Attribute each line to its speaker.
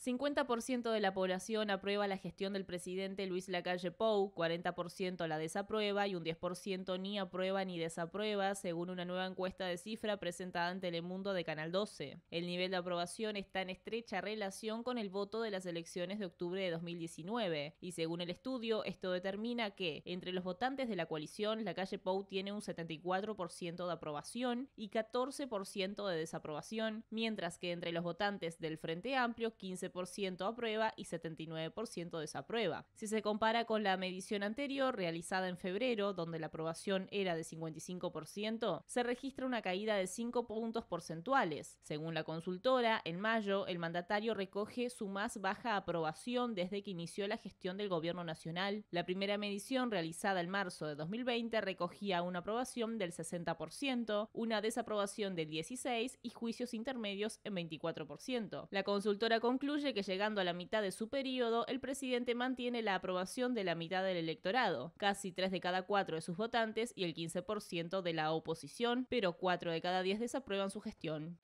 Speaker 1: 50% de la población aprueba la gestión del presidente Luis Lacalle Pou, 40% la desaprueba y un 10% ni aprueba ni desaprueba, según una nueva encuesta de cifra presentada en Telemundo de Canal 12. El nivel de aprobación está en estrecha relación con el voto de las elecciones de octubre de 2019, y según el estudio, esto determina que, entre los votantes de la coalición, Lacalle Pou tiene un 74% de aprobación y 14% de desaprobación, mientras que entre los votantes del Frente Amplio, 15% ciento aprueba y 79% desaprueba. Si se compara con la medición anterior, realizada en febrero, donde la aprobación era de 55%, se registra una caída de 5 puntos porcentuales. Según la consultora, en mayo el mandatario recoge su más baja aprobación desde que inició la gestión del gobierno nacional. La primera medición realizada en marzo de 2020 recogía una aprobación del 60%, una desaprobación del 16% y juicios intermedios en 24%. La consultora concluye que llegando a la mitad de su periodo, el presidente mantiene la aprobación de la mitad del electorado, casi 3 de cada 4 de sus votantes y el 15% de la oposición, pero 4 de cada 10 desaprueban su gestión.